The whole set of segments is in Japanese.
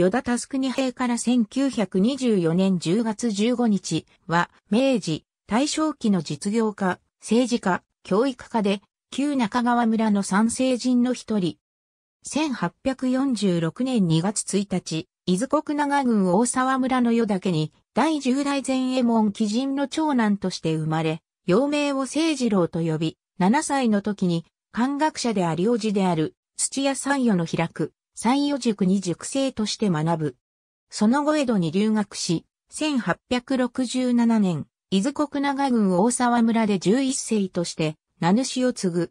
与田タスクに兵から1924年10月15日は、明治、大正期の実業家、政治家、教育家で、旧中川村の三成人の一人。1846年2月1日、伊豆国長郡大沢村の与だけに、第10代前衛門貴人の長男として生まれ、幼名を聖二郎と呼び、7歳の時に、漢学者であり王子である、土屋三与の開く、西予塾に塾生として学ぶ。その後江戸に留学し、1867年、伊豆国長郡大沢村で11世として、名主を継ぐ。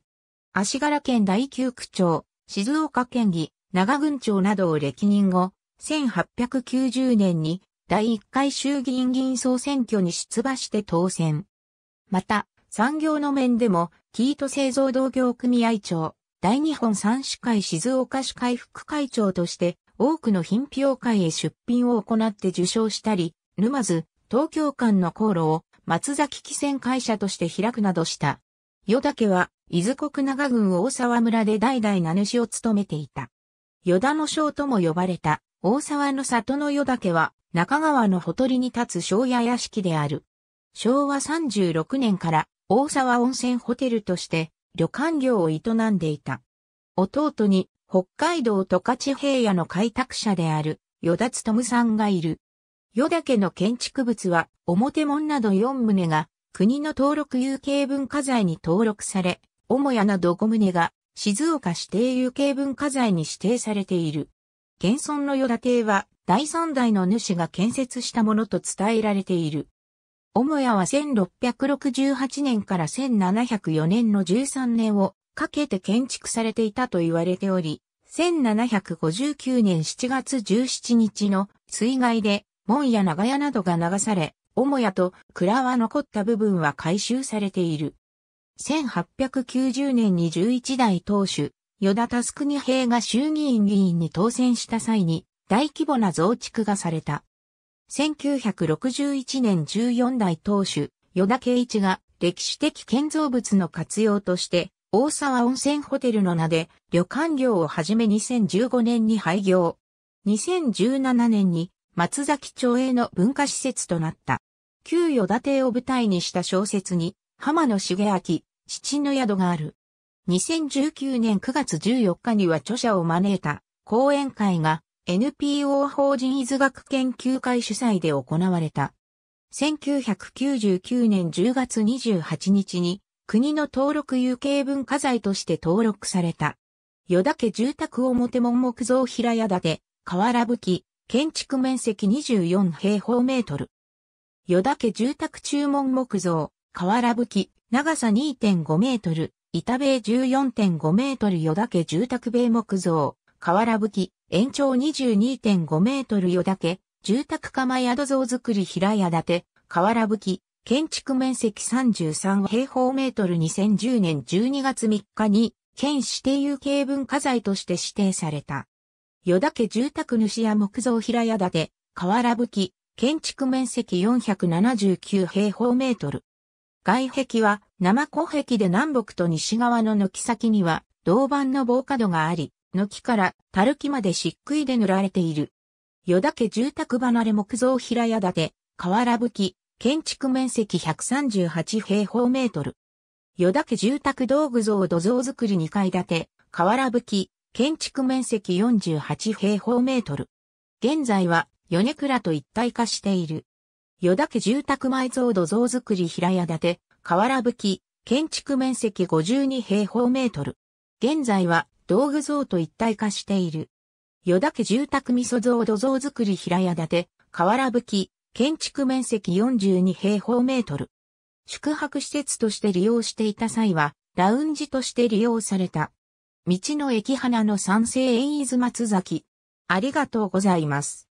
足柄県第九区長、静岡県議、長郡長などを歴任後、1890年に第1回衆議院議員総選挙に出馬して当選。また、産業の面でも、キート製造同業組合長、大日本三司会静岡市会副会長として、多くの品評会へ出品を行って受賞したり、沼津、東京間の航路を松崎汽船会社として開くなどした。与田家は、伊豆国長郡大沢村で代々名主を務めていた。与田の将とも呼ばれた、大沢の里の与田家は、中川のほとりに立つ庄屋屋敷である。昭和36年から、大沢温泉ホテルとして、旅館業を営んでいた。弟に北海道十勝平野の開拓者である、与田勤さんがいる。与田家の建築物は、表門など4棟が、国の登録有形文化財に登録され、母屋など5棟が、静岡指定有形文化財に指定されている。現存の与田邸は、第三代の主が建設したものと伝えられている。母屋は1668年から1704年の13年をかけて建築されていたと言われており、1759年7月17日の水害で門や長屋などが流され、母屋と蔵は残った部分は回収されている。1890年に11代当主、与田タスクニ兵が衆議院議員に当選した際に大規模な増築がされた。1961年14代当主、与田圭一が歴史的建造物の活用として、大沢温泉ホテルの名で旅館業をはじめ2015年に廃業。2017年に松崎町営の文化施設となった。旧与田邸を舞台にした小説に、浜野茂明、父の宿がある。2019年9月14日には著者を招いた講演会が NPO 法人伊豆学研究会主催で行われた。1999年10月28日に国の登録有形文化財として登録された。与田家住宅表門木造平屋建て、瓦吹き、建築面積24平方メートル。与田家住宅注文木造、瓦吹き、長さ2.5メートル、板塀14.5メートル与田家住宅塀木造、瓦吹き、延長22.5メートルよだけ、住宅釜宿像作り平屋建て、瓦吹き、建築面積33平方メートル2010年12月3日に、県指定有形文化財として指定された。よだけ住宅主や木造平屋建て、瓦吹き、建築面積479平方メートル。外壁は生古壁で南北と西側の軒先には銅板の防火度があり、のから垂木まで漆喰で塗られている。与田家住宅離れ木造平屋建て、瓦吹き、建築面積138平方メートル。与田家住宅道具像土蔵造り2階建て、瓦吹き、建築面積48平方メートル。現在は、米倉と一体化している。与田家住宅埋蔵土蔵造り平屋建て、瓦吹き、建築面積52平方メートル。現在は、道具像と一体化している。与田家住宅味噌像土像作り平屋建て、瓦吹き、建築面積42平方メートル。宿泊施設として利用していた際は、ラウンジとして利用された。道の駅花の三世円伊豆松崎。ありがとうございます。